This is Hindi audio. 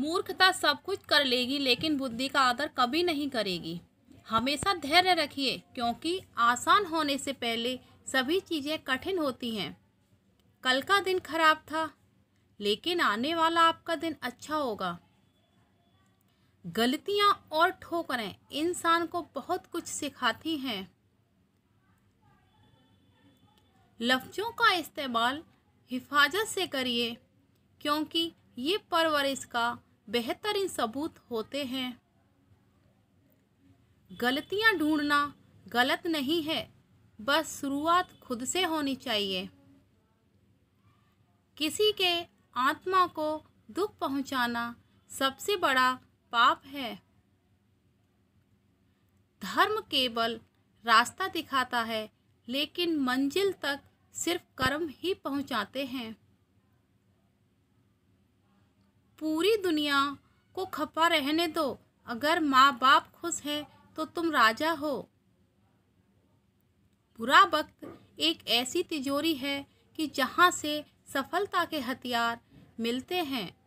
मूर्खता सब कुछ कर लेगी लेकिन बुद्धि का आदर कभी नहीं करेगी हमेशा धैर्य रखिए क्योंकि आसान होने से पहले सभी चीज़ें कठिन होती हैं कल का दिन खराब था लेकिन आने वाला आपका दिन अच्छा होगा गलतियाँ और ठोकरें इंसान को बहुत कुछ सिखाती हैं लफ्ज़ों का इस्तेमाल हिफाजत से करिए क्योंकि ये परवरिश का बेहतरीन सबूत होते हैं गलतियां ढूंढना गलत नहीं है बस शुरुआत खुद से होनी चाहिए किसी के आत्मा को दुख पहुंचाना सबसे बड़ा पाप है धर्म केवल रास्ता दिखाता है लेकिन मंजिल तक सिर्फ कर्म ही पहुंचाते हैं पूरी दुनिया को खपा रहने दो अगर माँ बाप खुश हैं तो तुम राजा हो बुरा वक्त एक ऐसी तिजोरी है कि जहाँ से सफलता के हथियार मिलते हैं